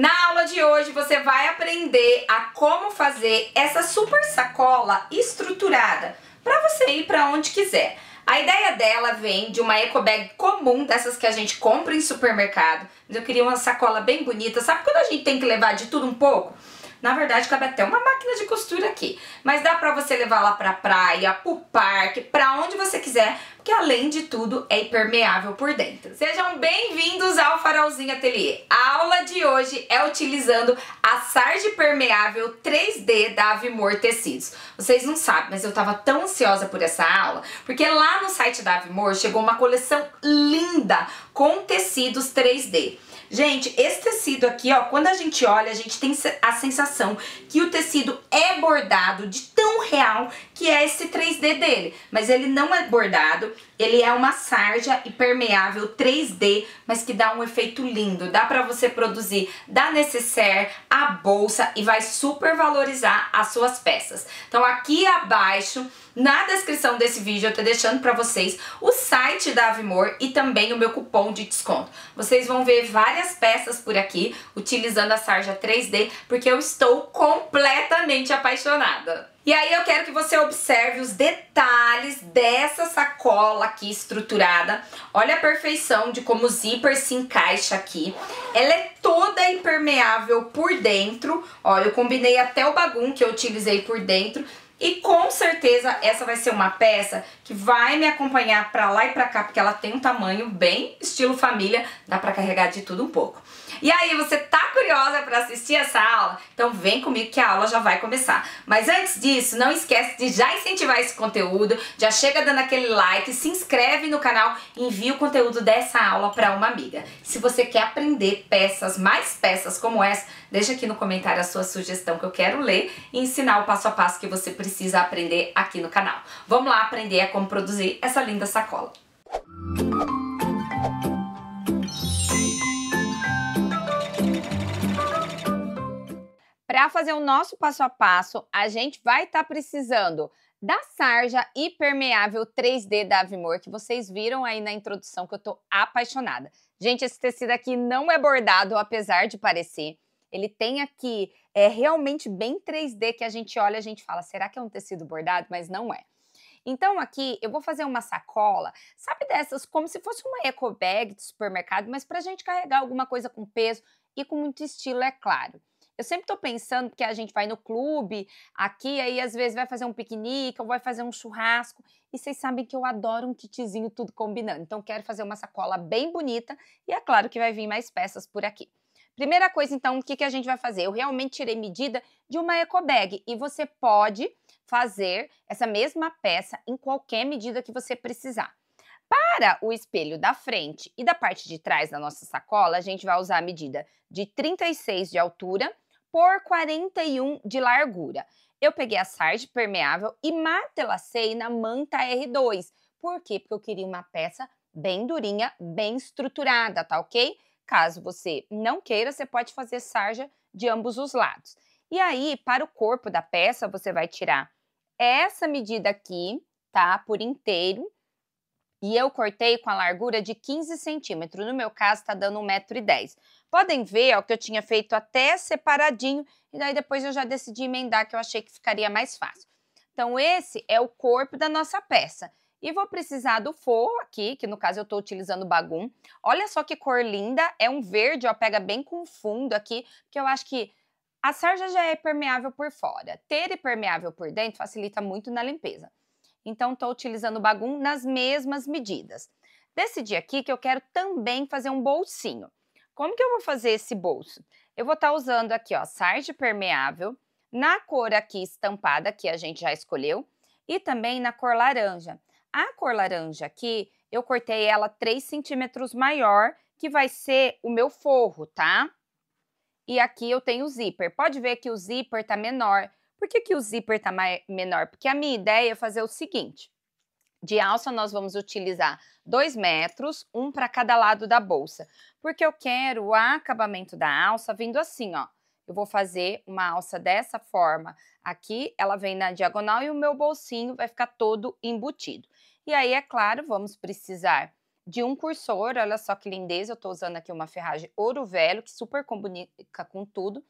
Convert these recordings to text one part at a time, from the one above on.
Na aula de hoje você vai aprender a como fazer essa super sacola estruturada para você ir para onde quiser. A ideia dela vem de uma eco bag comum, dessas que a gente compra em supermercado. eu queria uma sacola bem bonita. Sabe quando a gente tem que levar de tudo um pouco? Na verdade, cabe até uma máquina de costura aqui. Mas dá pra você levar lá pra praia, pro parque, pra onde você quiser, que além de tudo é impermeável por dentro. Sejam bem-vindos ao Farolzinho Ateliê. A aula de hoje é utilizando a sarde permeável 3D da Avimor Tecidos. Vocês não sabem, mas eu tava tão ansiosa por essa aula, porque lá no site da Avimor chegou uma coleção linda com tecidos 3D. Gente, esse tecido aqui, ó, quando a gente olha, a gente tem a sensação que o tecido é bordado de tão real que é esse 3D dele. Mas ele não é bordado, ele é uma sarja impermeável 3D, mas que dá um efeito lindo. Dá pra você produzir da necessaire, a bolsa e vai super valorizar as suas peças. Então aqui abaixo, na descrição desse vídeo, eu tô deixando pra vocês o site da Avimor e também o meu cupom de desconto. Vocês vão ver várias peças por aqui, utilizando a sarja 3D, porque eu estou completamente apaixonada. E aí eu quero que você observe os detalhes dessa sacola aqui estruturada. Olha a perfeição de como o zíper se encaixa aqui. Ela é toda impermeável por dentro. Ó, eu combinei até o bagun que eu utilizei por dentro. E com certeza essa vai ser uma peça que vai me acompanhar pra lá e pra cá, porque ela tem um tamanho bem estilo família, dá pra carregar de tudo um pouco. E aí, você tá curiosa para assistir essa aula? Então vem comigo que a aula já vai começar. Mas antes disso, não esquece de já incentivar esse conteúdo, já chega dando aquele like, se inscreve no canal e envia o conteúdo dessa aula para uma amiga. Se você quer aprender peças, mais peças como essa, deixa aqui no comentário a sua sugestão que eu quero ler e ensinar o passo a passo que você precisa aprender aqui no canal. Vamos lá aprender a como produzir essa linda sacola. Música Para fazer o nosso passo a passo, a gente vai estar tá precisando da sarja hipermeável 3D da Avimor, que vocês viram aí na introdução, que eu tô apaixonada. Gente, esse tecido aqui não é bordado, apesar de parecer. Ele tem aqui, é realmente bem 3D, que a gente olha a gente fala, será que é um tecido bordado? Mas não é. Então aqui eu vou fazer uma sacola, sabe dessas, como se fosse uma eco bag de supermercado, mas para a gente carregar alguma coisa com peso e com muito estilo, é claro. Eu sempre estou pensando que a gente vai no clube, aqui, aí às vezes vai fazer um piquenique ou vai fazer um churrasco. E vocês sabem que eu adoro um kitzinho tudo combinando. Então, quero fazer uma sacola bem bonita e é claro que vai vir mais peças por aqui. Primeira coisa, então, o que, que a gente vai fazer? Eu realmente tirei medida de uma eco bag e você pode fazer essa mesma peça em qualquer medida que você precisar. Para o espelho da frente e da parte de trás da nossa sacola, a gente vai usar a medida de 36 de altura por 41 de largura. Eu peguei a sarde permeável e matelacei na manta R2. Por quê? Porque eu queria uma peça bem durinha, bem estruturada, tá ok? Caso você não queira, você pode fazer sarja de ambos os lados. E aí, para o corpo da peça, você vai tirar essa medida aqui, tá? Por inteiro e eu cortei com a largura de 15 centímetros. No meu caso, está dando 1,10m. Podem ver o que eu tinha feito até separadinho, e daí depois eu já decidi emendar, que eu achei que ficaria mais fácil. Então, esse é o corpo da nossa peça. E vou precisar do forro aqui, que no caso eu estou utilizando bagum. Olha só que cor linda, é um verde, ó, pega bem com fundo aqui, porque eu acho que a sarja já é permeável por fora. Ter impermeável por dentro facilita muito na limpeza. Então, estou utilizando o Bagum nas mesmas medidas. Decidi aqui que eu quero também fazer um bolsinho. Como que eu vou fazer esse bolso? Eu vou estar tá usando aqui, ó, sarja permeável, na cor aqui estampada, que a gente já escolheu, e também na cor laranja. A cor laranja aqui, eu cortei ela 3 centímetros maior, que vai ser o meu forro, tá? E aqui eu tenho o zíper. Pode ver que o zíper tá menor, por que, que o zíper tá menor? Porque a minha ideia é fazer o seguinte. De alça, nós vamos utilizar dois metros, um para cada lado da bolsa. Porque eu quero o acabamento da alça vindo assim, ó. Eu vou fazer uma alça dessa forma. Aqui, ela vem na diagonal e o meu bolsinho vai ficar todo embutido. E aí, é claro, vamos precisar de um cursor. Olha só que lindeza, eu tô usando aqui uma ferragem ouro velho, que super comunica com tudo.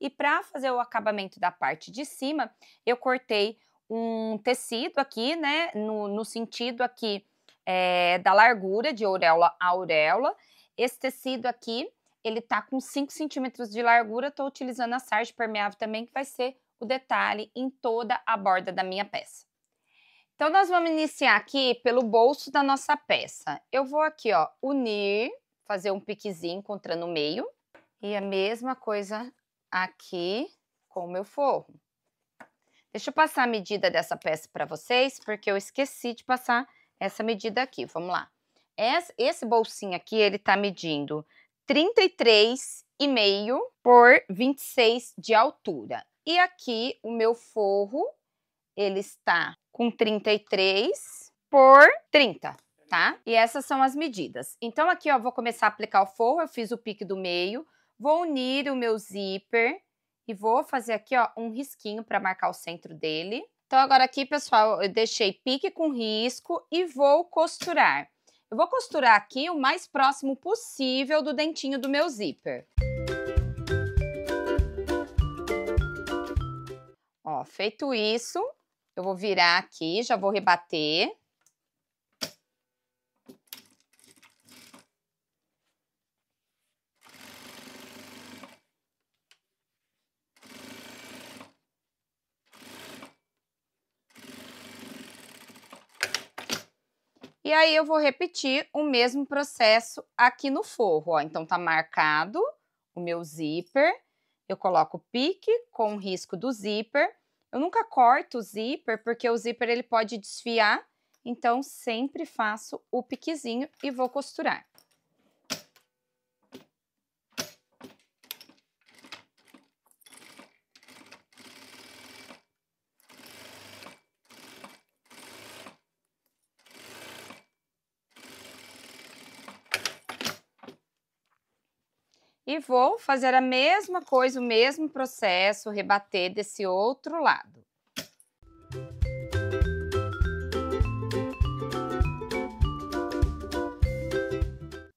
E para fazer o acabamento da parte de cima, eu cortei um tecido aqui, né, no, no sentido aqui é, da largura de auréola a auréola. Esse tecido aqui, ele tá com 5 centímetros de largura, tô utilizando a sarja permeável também, que vai ser o detalhe em toda a borda da minha peça. Então, nós vamos iniciar aqui pelo bolso da nossa peça. Eu vou aqui, ó, unir, fazer um piquezinho encontrando o meio. E a mesma coisa aqui com o meu forro. Deixa eu passar a medida dessa peça para vocês, porque eu esqueci de passar essa medida aqui. Vamos lá. Esse bolsinho aqui, ele tá medindo 33,5 por 26 de altura. E aqui o meu forro, ele está com 33 por 30, tá? E essas são as medidas. Então aqui, ó, vou começar a aplicar o forro, eu fiz o pique do meio, Vou unir o meu zíper e vou fazer aqui, ó, um risquinho para marcar o centro dele. Então, agora aqui, pessoal, eu deixei pique com risco e vou costurar. Eu vou costurar aqui o mais próximo possível do dentinho do meu zíper. Ó, feito isso, eu vou virar aqui, já vou rebater. E aí eu vou repetir o mesmo processo aqui no forro, ó. Então tá marcado o meu zíper, eu coloco o pique com o risco do zíper. Eu nunca corto o zíper, porque o zíper ele pode desfiar, então sempre faço o piquezinho e vou costurar. e vou fazer a mesma coisa, o mesmo processo, rebater desse outro lado.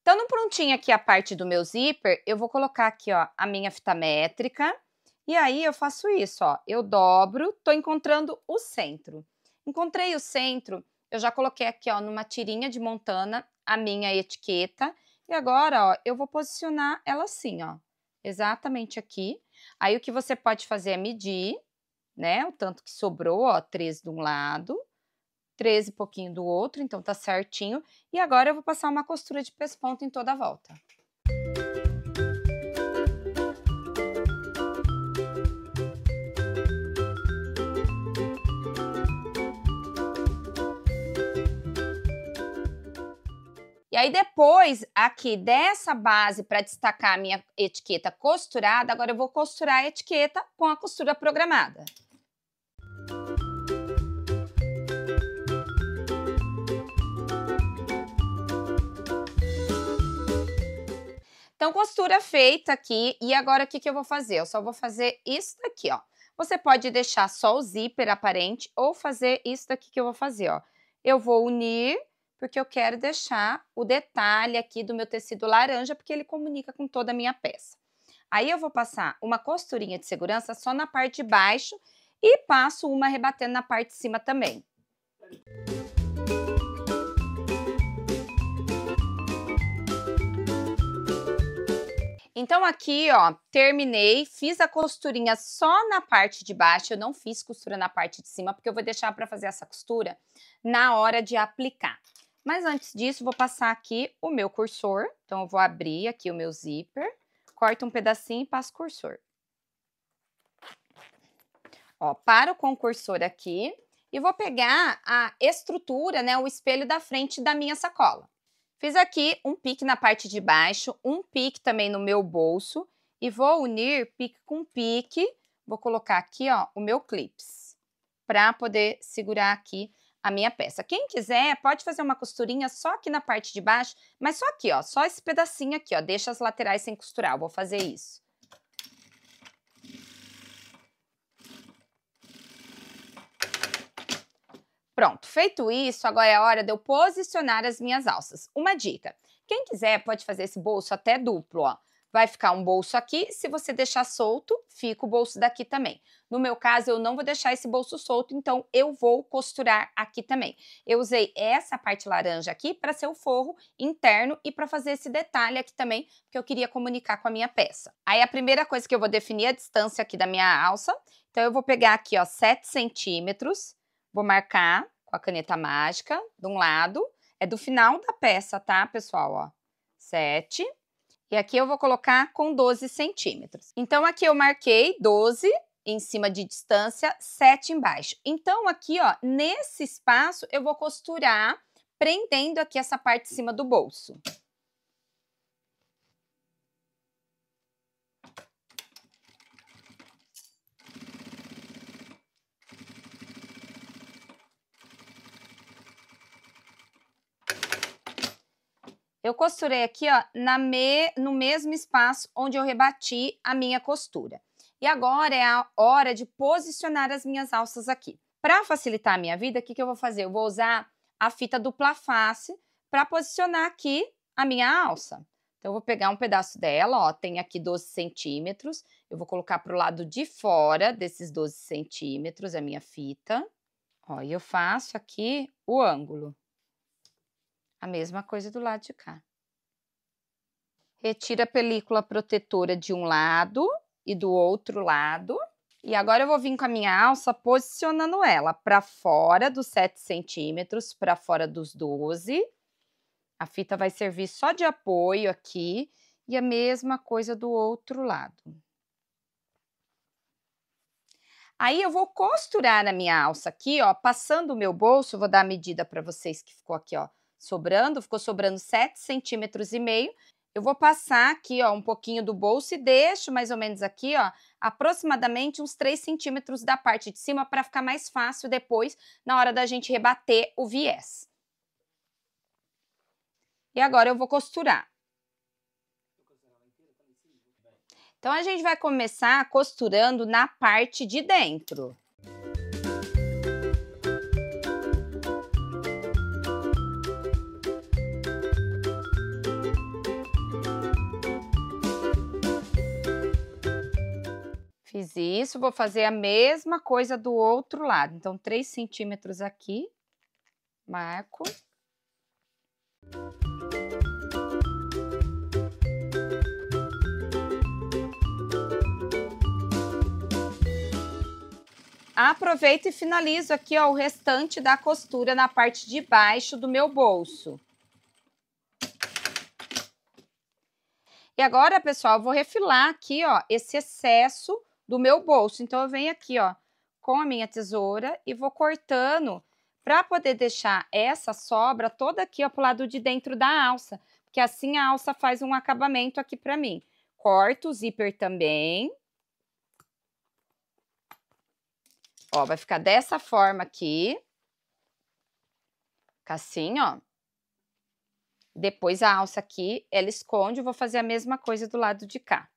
Então, no prontinho aqui a parte do meu zíper, eu vou colocar aqui, ó, a minha fita métrica. E aí eu faço isso, ó, eu dobro, tô encontrando o centro. Encontrei o centro, eu já coloquei aqui, ó, numa tirinha de montana a minha etiqueta e agora, ó, eu vou posicionar ela assim, ó, exatamente aqui. Aí o que você pode fazer é medir, né, o tanto que sobrou, ó, 13 de um lado, 13 e pouquinho do outro, então tá certinho. E agora eu vou passar uma costura de pesponto em toda a volta. E aí depois, aqui dessa base, para destacar a minha etiqueta costurada, agora eu vou costurar a etiqueta com a costura programada. Então, costura feita aqui, e agora o que, que eu vou fazer? Eu só vou fazer isso daqui, ó. Você pode deixar só o zíper aparente ou fazer isso daqui que eu vou fazer, ó. Eu vou unir porque eu quero deixar o detalhe aqui do meu tecido laranja, porque ele comunica com toda a minha peça. Aí eu vou passar uma costurinha de segurança só na parte de baixo e passo uma rebatendo na parte de cima também. Então, aqui, ó, terminei, fiz a costurinha só na parte de baixo, eu não fiz costura na parte de cima, porque eu vou deixar para fazer essa costura na hora de aplicar. Mas antes disso, vou passar aqui o meu cursor. Então, eu vou abrir aqui o meu zíper, corto um pedacinho e passo cursor. Ó, paro com o cursor aqui e vou pegar a estrutura, né, o espelho da frente da minha sacola. Fiz aqui um pique na parte de baixo, um pique também no meu bolso e vou unir pique com pique. Vou colocar aqui, ó, o meu clips para poder segurar aqui a minha peça. Quem quiser pode fazer uma costurinha só aqui na parte de baixo, mas só aqui, ó, só esse pedacinho aqui, ó, deixa as laterais sem costurar, eu vou fazer isso. Pronto, feito isso, agora é a hora de eu posicionar as minhas alças. Uma dica, quem quiser pode fazer esse bolso até duplo, ó vai ficar um bolso aqui. Se você deixar solto, fica o bolso daqui também. No meu caso, eu não vou deixar esse bolso solto, então eu vou costurar aqui também. Eu usei essa parte laranja aqui para ser o forro interno e para fazer esse detalhe aqui também, porque eu queria comunicar com a minha peça. Aí a primeira coisa que eu vou definir é a distância aqui da minha alça. Então eu vou pegar aqui, ó, 7 centímetros, vou marcar com a caneta mágica de um lado, é do final da peça, tá, pessoal, ó. 7 e aqui eu vou colocar com 12 centímetros. Então, aqui eu marquei 12 em cima de distância, 7 embaixo. Então, aqui, ó, nesse espaço, eu vou costurar prendendo aqui essa parte de cima do bolso. Eu costurei aqui, ó, na me, no mesmo espaço onde eu rebati a minha costura. E agora é a hora de posicionar as minhas alças aqui. Para facilitar a minha vida, o que, que eu vou fazer? Eu vou usar a fita dupla face para posicionar aqui a minha alça. Então, eu vou pegar um pedaço dela, ó, tem aqui 12 centímetros. Eu vou colocar pro lado de fora desses 12 centímetros a é minha fita. Ó, e eu faço aqui o ângulo. A mesma coisa do lado de cá. Retira a película protetora de um lado e do outro lado. E agora eu vou vir com a minha alça posicionando ela para fora dos 7 centímetros, para fora dos 12. A fita vai servir só de apoio aqui e a mesma coisa do outro lado. Aí eu vou costurar a minha alça aqui, ó, passando o meu bolso, vou dar a medida para vocês que ficou aqui, ó, sobrando, ficou sobrando 7 centímetros e meio. Eu vou passar aqui, ó, um pouquinho do bolso e deixo mais ou menos aqui, ó, aproximadamente uns 3 centímetros da parte de cima para ficar mais fácil depois na hora da gente rebater o viés. E agora eu vou costurar. Então, a gente vai começar costurando na parte de dentro. fiz isso, vou fazer a mesma coisa do outro lado. Então, 3 centímetros aqui, marco. Aproveito e finalizo aqui ó, o restante da costura na parte de baixo do meu bolso. E agora, pessoal, vou refilar aqui, ó, esse excesso do meu bolso. Então, eu venho aqui, ó, com a minha tesoura e vou cortando para poder deixar essa sobra toda aqui, ó, pro lado de dentro da alça, porque assim a alça faz um acabamento aqui para mim. Corto o zíper também. Ó, vai ficar dessa forma aqui. Fica assim, ó. Depois a alça aqui, ela esconde, eu vou fazer a mesma coisa do lado de cá.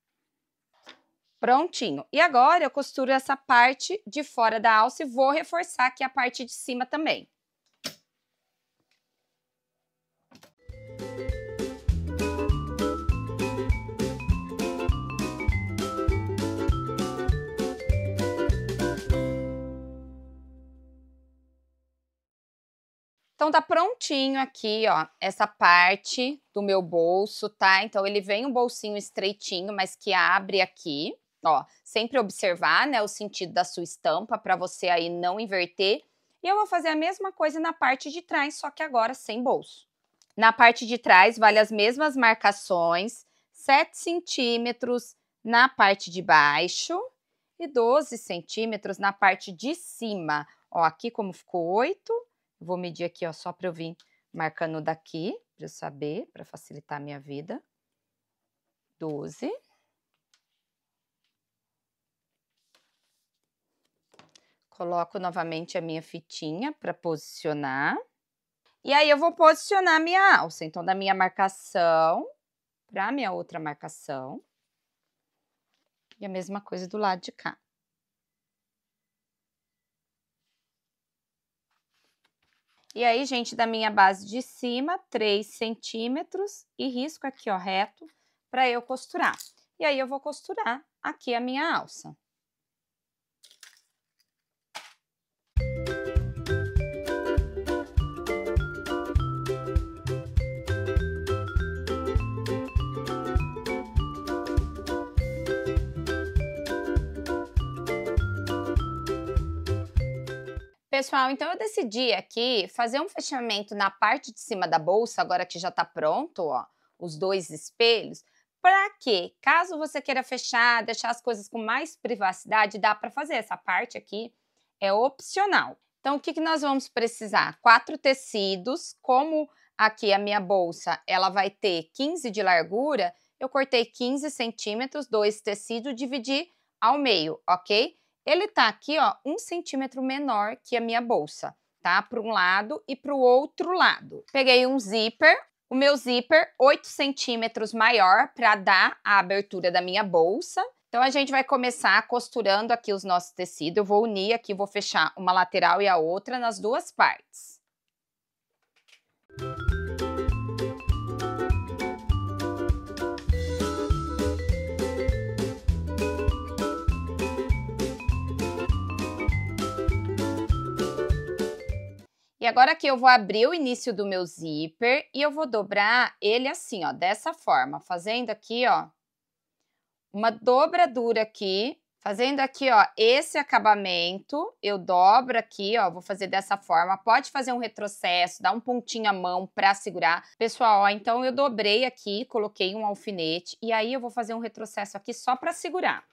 Prontinho. E agora eu costuro essa parte de fora da alça e vou reforçar aqui a parte de cima também. Então tá prontinho aqui, ó, essa parte do meu bolso, tá? Então ele vem um bolsinho estreitinho, mas que abre aqui. Ó, sempre observar, né, o sentido da sua estampa para você aí não inverter. E eu vou fazer a mesma coisa na parte de trás, só que agora sem bolso. Na parte de trás, vale as mesmas marcações, 7 centímetros na parte de baixo e 12 centímetros na parte de cima. Ó, aqui como ficou 8, vou medir aqui, ó, só para eu vir marcando daqui, para eu saber, para facilitar a minha vida. 12. Coloco novamente a minha fitinha para posicionar. E aí eu vou posicionar minha alça, então da minha marcação para minha outra marcação. E a mesma coisa do lado de cá. E aí, gente, da minha base de cima, 3 centímetros e risco aqui, ó, reto, para eu costurar. E aí eu vou costurar aqui a minha alça. Pessoal, então eu decidi aqui fazer um fechamento na parte de cima da bolsa, agora que já tá pronto, ó, os dois espelhos, para que, caso você queira fechar, deixar as coisas com mais privacidade, dá para fazer. Essa parte aqui é opcional. Então, o que, que nós vamos precisar? Quatro tecidos, como aqui a minha bolsa, ela vai ter 15 de largura, eu cortei 15 centímetros, dois tecidos, dividi ao meio, ok? Ele tá aqui, ó, um centímetro menor que a minha bolsa, tá? Para um lado e para o outro lado. Peguei um zíper, o meu zíper 8 centímetros maior para dar a abertura da minha bolsa. Então, a gente vai começar costurando aqui os nossos tecidos. Eu vou unir aqui, vou fechar uma lateral e a outra nas duas partes. E agora aqui eu vou abrir o início do meu zíper e eu vou dobrar ele assim, ó, dessa forma, fazendo aqui, ó, uma dobradura aqui, fazendo aqui, ó, esse acabamento, eu dobro aqui, ó, vou fazer dessa forma. Pode fazer um retrocesso, dar um pontinho à mão pra segurar. Pessoal, ó, então eu dobrei aqui, coloquei um alfinete e aí eu vou fazer um retrocesso aqui só pra segurar.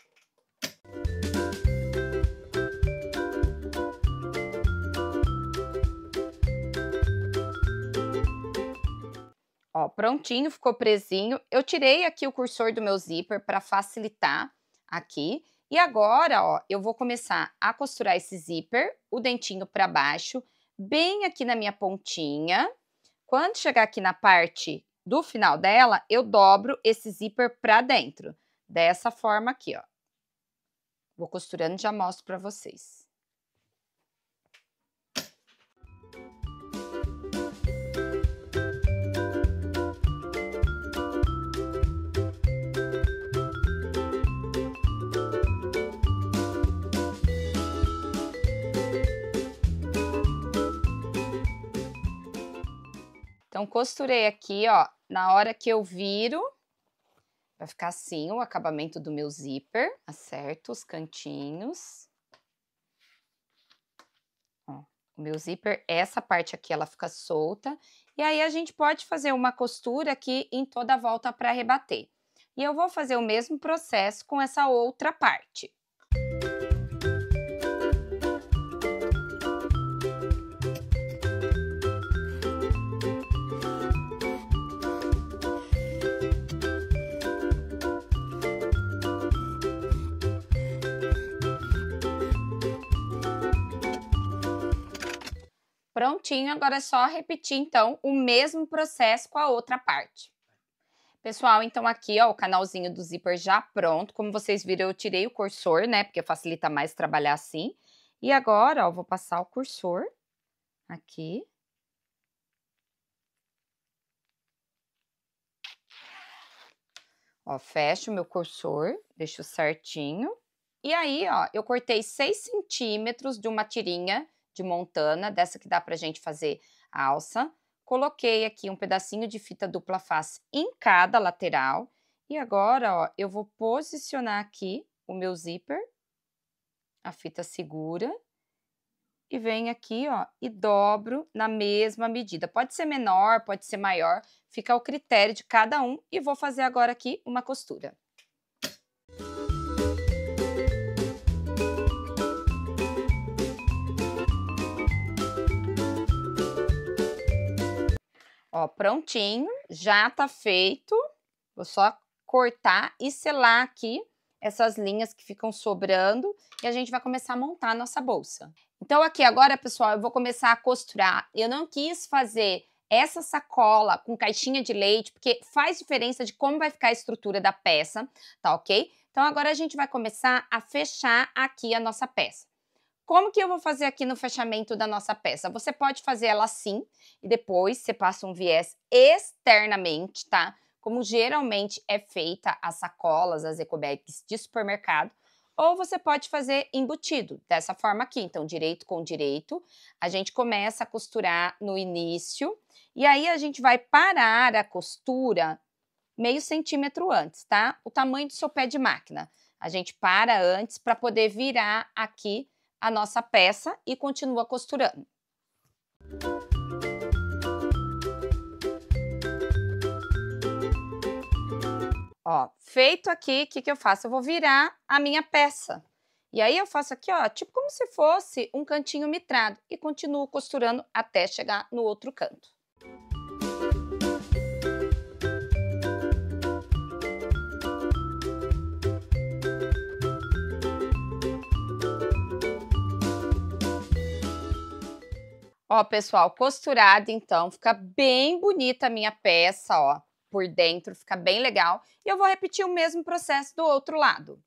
Ó, prontinho, ficou presinho. Eu tirei aqui o cursor do meu zíper para facilitar aqui. E agora, ó, eu vou começar a costurar esse zíper, o dentinho para baixo, bem aqui na minha pontinha. Quando chegar aqui na parte do final dela, eu dobro esse zíper para dentro. Dessa forma aqui, ó. Vou costurando e já mostro para vocês. Então, costurei aqui, ó, na hora que eu viro, vai ficar assim o acabamento do meu zíper, acerto os cantinhos. Ó, o meu zíper, essa parte aqui, ela fica solta. E aí, a gente pode fazer uma costura aqui em toda a volta para rebater. E eu vou fazer o mesmo processo com essa outra parte. prontinho, agora é só repetir então o mesmo processo com a outra parte. Pessoal, então aqui ó, o canalzinho do zíper já pronto, como vocês viram eu tirei o cursor, né, porque facilita mais trabalhar assim. E agora, ó, vou passar o cursor aqui. Ó, fecho o meu cursor, deixo certinho. E aí, ó, eu cortei 6 centímetros de uma tirinha de montana, dessa que dá para a gente fazer a alça. Coloquei aqui um pedacinho de fita dupla face em cada lateral. E agora, ó, eu vou posicionar aqui o meu zíper, a fita segura. E venho aqui, ó, e dobro na mesma medida. Pode ser menor, pode ser maior, fica ao critério de cada um. E vou fazer agora aqui uma costura. Ó, prontinho, já tá feito. Vou só cortar e selar aqui essas linhas que ficam sobrando e a gente vai começar a montar a nossa bolsa. Então aqui agora, pessoal, eu vou começar a costurar. Eu não quis fazer essa sacola com caixinha de leite, porque faz diferença de como vai ficar a estrutura da peça, tá ok? Então agora a gente vai começar a fechar aqui a nossa peça. Como que eu vou fazer aqui no fechamento da nossa peça? Você pode fazer ela assim e depois você passa um viés externamente, tá? Como geralmente é feita as sacolas, as ecobags de supermercado. Ou você pode fazer embutido, dessa forma aqui. Então, direito com direito, a gente começa a costurar no início e aí a gente vai parar a costura meio centímetro antes, tá? O tamanho do seu pé de máquina. A gente para antes para poder virar aqui a nossa peça e continua costurando. Ó, feito aqui, o que, que eu faço? Eu vou virar a minha peça. E aí eu faço aqui, ó, tipo como se fosse um cantinho mitrado e continuo costurando até chegar no outro canto. Ó, pessoal, costurado então, fica bem bonita a minha peça, ó, por dentro, fica bem legal. E eu vou repetir o mesmo processo do outro lado.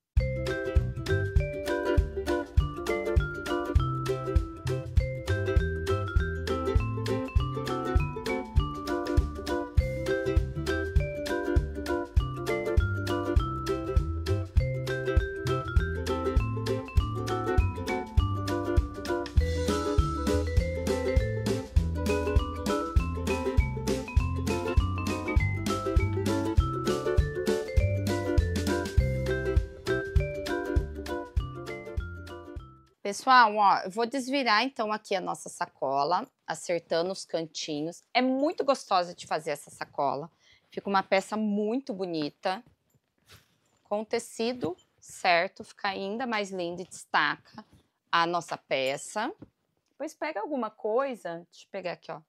Pessoal, ó, eu vou desvirar então aqui a nossa sacola, acertando os cantinhos. É muito gostosa de fazer essa sacola. Fica uma peça muito bonita. Com o tecido certo, fica ainda mais linda e destaca a nossa peça. Depois pega alguma coisa, deixa eu pegar aqui, ó,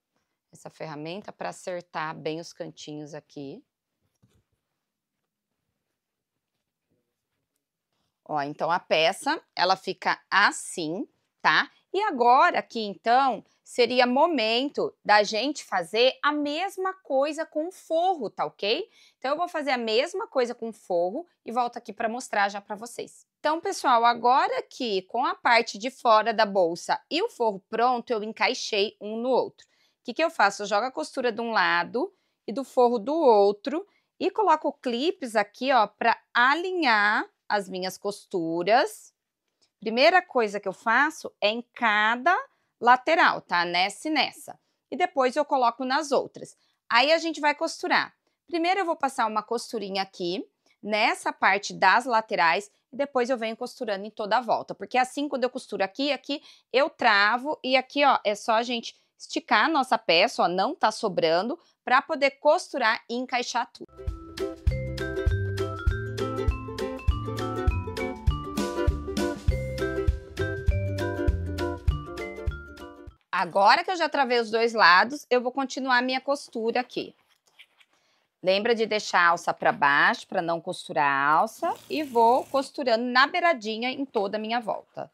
essa ferramenta para acertar bem os cantinhos aqui. Ó, então a peça, ela fica assim, tá? E agora aqui, então, seria momento da gente fazer a mesma coisa com o forro, tá ok? Então, eu vou fazer a mesma coisa com o forro e volto aqui para mostrar já para vocês. Então, pessoal, agora aqui com a parte de fora da bolsa e o forro pronto, eu encaixei um no outro. O que, que eu faço? Eu jogo a costura de um lado e do forro do outro e coloco clipes aqui, ó, para alinhar as minhas costuras. Primeira coisa que eu faço é em cada lateral, tá? Nessa e nessa. E depois eu coloco nas outras. Aí a gente vai costurar. Primeiro eu vou passar uma costurinha aqui, nessa parte das laterais, e depois eu venho costurando em toda a volta. Porque assim, quando eu costuro aqui aqui, eu travo, e aqui, ó, é só a gente esticar a nossa peça, ó, não tá sobrando, para poder costurar e encaixar tudo. Agora que eu já travei os dois lados, eu vou continuar minha costura aqui. Lembra de deixar a alça para baixo para não costurar a alça e vou costurando na beiradinha em toda a minha volta.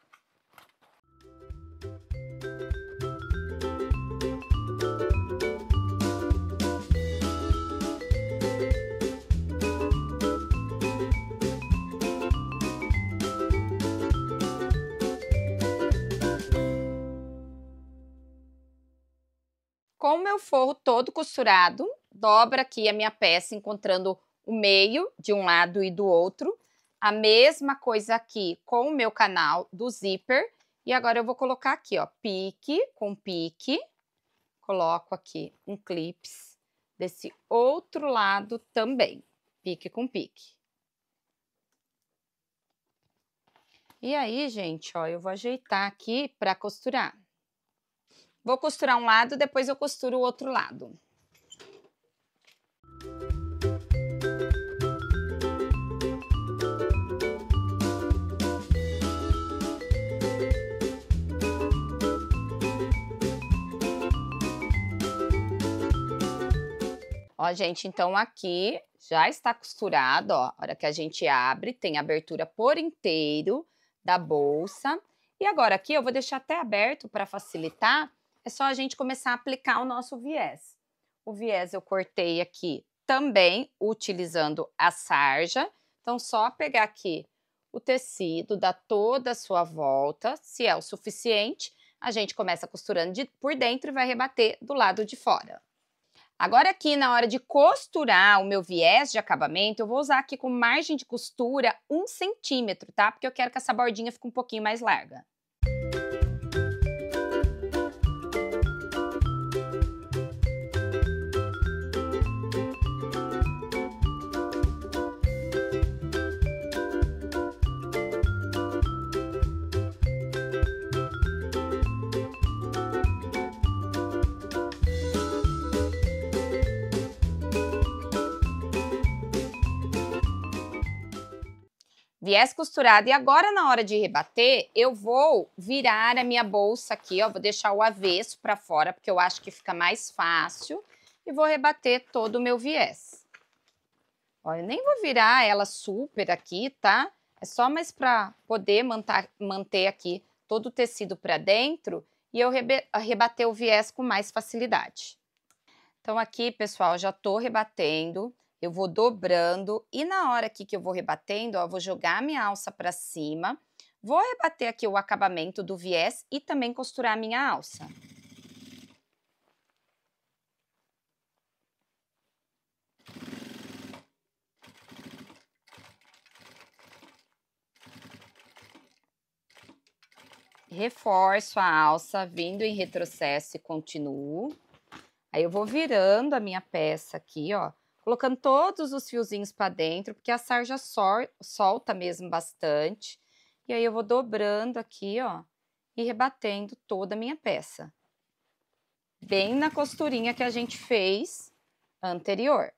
com o meu forro todo costurado, dobro aqui a minha peça encontrando o meio de um lado e do outro. A mesma coisa aqui com o meu canal do zíper. E agora eu vou colocar aqui, ó, pique com pique. Coloco aqui um clips desse outro lado também. Pique com pique. E aí, gente, ó, eu vou ajeitar aqui para costurar. Vou costurar um lado, depois eu costuro o outro lado. Ó, gente, então aqui já está costurado, ó. A hora que a gente abre, tem abertura por inteiro da bolsa. E agora aqui eu vou deixar até aberto para facilitar, é só a gente começar a aplicar o nosso viés. O viés eu cortei aqui também utilizando a sarja. Então, só pegar aqui o tecido, dar toda a sua volta, se é o suficiente, a gente começa costurando de, por dentro e vai rebater do lado de fora. Agora aqui na hora de costurar o meu viés de acabamento, eu vou usar aqui com margem de costura um centímetro, tá? Porque eu quero que essa bordinha fique um pouquinho mais larga. viés costurado. E agora, na hora de rebater, eu vou virar a minha bolsa aqui, ó. Vou deixar o avesso para fora, porque eu acho que fica mais fácil. E vou rebater todo o meu viés. Ó, eu nem vou virar ela super aqui, tá? É só mais para poder manter, manter aqui todo o tecido para dentro e eu rebater o viés com mais facilidade. Então, aqui, pessoal, já tô rebatendo eu vou dobrando e na hora aqui que eu vou rebatendo, ó, vou jogar a minha alça para cima, vou rebater aqui o acabamento do viés e também costurar a minha alça. reforço a alça, vindo em retrocesso e continuo. Aí eu vou virando a minha peça aqui, ó, colocando todos os fiozinhos para dentro, porque a sarja sol, solta mesmo bastante. E aí eu vou dobrando aqui, ó, e rebatendo toda a minha peça. Bem na costurinha que a gente fez anterior.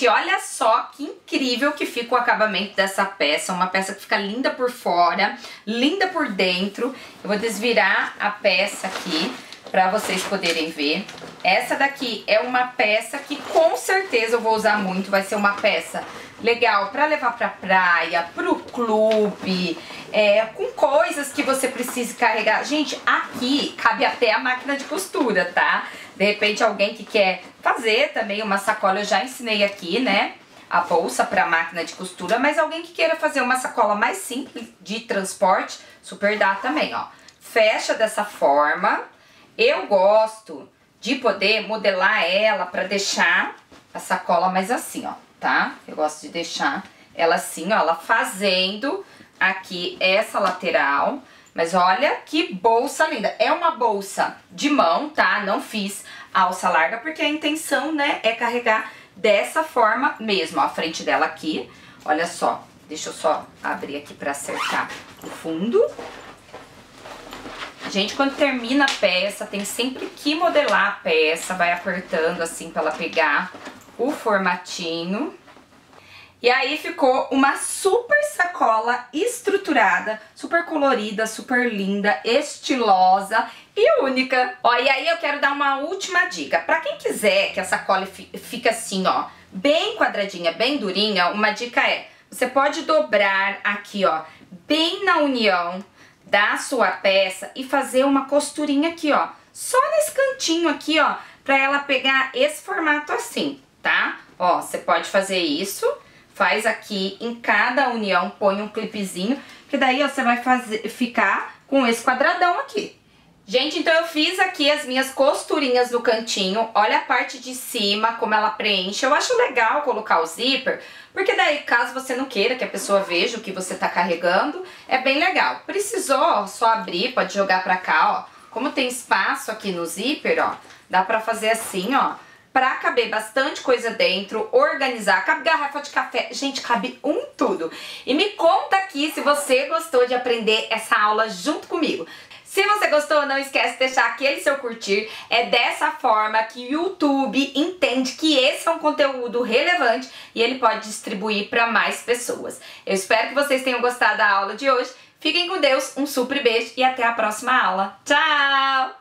Gente, olha só que incrível que fica o acabamento dessa peça. Uma peça que fica linda por fora, linda por dentro. Eu vou desvirar a peça aqui para vocês poderem ver. Essa daqui é uma peça que com certeza eu vou usar muito, vai ser uma peça legal para levar para praia, para o clube, é, com coisas que você precisa carregar. Gente, aqui cabe até a máquina de costura, tá? De repente alguém que quer fazer também uma sacola, eu já ensinei aqui, né? A bolsa para máquina de costura, mas alguém que queira fazer uma sacola mais simples de transporte, super dá também, ó. Fecha dessa forma. Eu gosto de poder modelar ela para deixar a sacola mais assim, ó, tá? Eu gosto de deixar ela assim, ó, ela fazendo aqui essa lateral mas olha que bolsa linda. É uma bolsa de mão, tá? Não fiz alça larga, porque a intenção, né, é carregar dessa forma mesmo. Ó, a frente dela aqui, olha só. Deixa eu só abrir aqui pra acertar o fundo. Gente, quando termina a peça, tem sempre que modelar a peça. Vai apertando assim pra ela pegar o formatinho. E aí ficou uma super sacola estruturada, super colorida, super linda, estilosa e única. Ó, e aí eu quero dar uma última dica. Pra quem quiser que a sacola fique assim, ó, bem quadradinha, bem durinha, uma dica é, você pode dobrar aqui, ó, bem na união da sua peça e fazer uma costurinha aqui, ó, só nesse cantinho aqui, ó, pra ela pegar esse formato assim, tá? Ó, você pode fazer isso faz aqui em cada união, põe um clipezinho, que daí ó, você vai fazer, ficar com esse quadradão aqui. Gente, então eu fiz aqui as minhas costurinhas do cantinho, olha a parte de cima, como ela preenche. Eu acho legal colocar o zíper, porque daí caso você não queira que a pessoa veja o que você tá carregando, é bem legal. Precisou ó, só abrir, pode jogar pra cá, ó. Como tem espaço aqui no zíper, ó, dá pra fazer assim, ó pra caber bastante coisa dentro, organizar, cabe garrafa de café, gente, cabe um tudo. E me conta aqui se você gostou de aprender essa aula junto comigo. Se você gostou, não esquece de deixar aquele seu curtir. É dessa forma que o YouTube entende que esse é um conteúdo relevante e ele pode distribuir para mais pessoas. Eu espero que vocês tenham gostado da aula de hoje. Fiquem com Deus, um super beijo e até a próxima aula. Tchau!